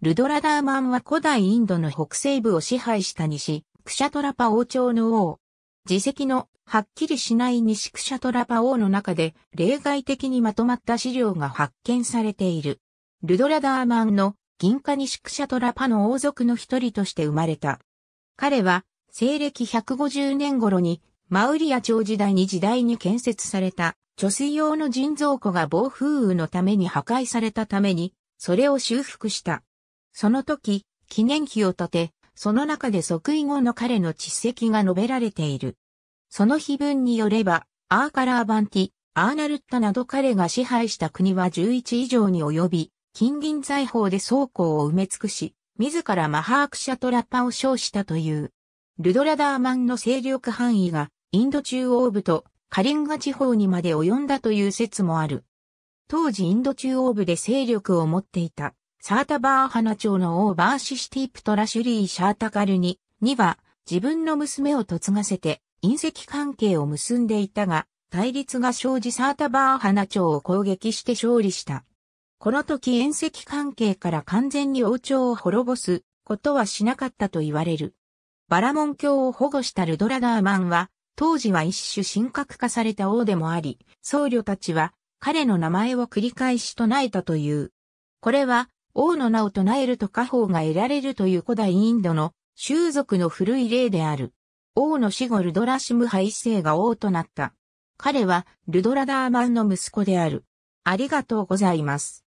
ルドラダーマンは古代インドの北西部を支配した西、クシャトラパ王朝の王。自責のはっきりしない西クシャトラパ王の中で例外的にまとまった資料が発見されている。ルドラダーマンの銀貨西クシャトラパの王族の一人として生まれた。彼は西暦150年頃にマウリア朝時代に時代に建設された貯水用の人造庫が暴風雨のために破壊されたためにそれを修復した。その時、記念碑を建て、その中で即位後の彼の実績が述べられている。その碑文によれば、アーカラーバンティ、アーナルッタなど彼が支配した国は11以上に及び、金銀財宝で倉庫を埋め尽くし、自らマハークシャトラッパを称したという。ルドラダーマンの勢力範囲がインド中央部とカリンガ地方にまで及んだという説もある。当時インド中央部で勢力を持っていたサータバー花町のオーバーシシティプトラシュリーシャータカルニには自分の娘を嫁がせて隕石関係を結んでいたが、対立が生じサータバー花町を攻撃して勝利した。この時隕石関係から完全に王朝を滅ぼすことはしなかったと言われる。バラモン教を保護したルドラダーマンは、当時は一種神格化された王でもあり、僧侶たちは彼の名前を繰り返し唱えたという。これは王の名を唱えると家宝が得られるという古代インドの習俗の古い例である。王の死後ルドラシムハ一世が王となった。彼はルドラダーマンの息子である。ありがとうございます。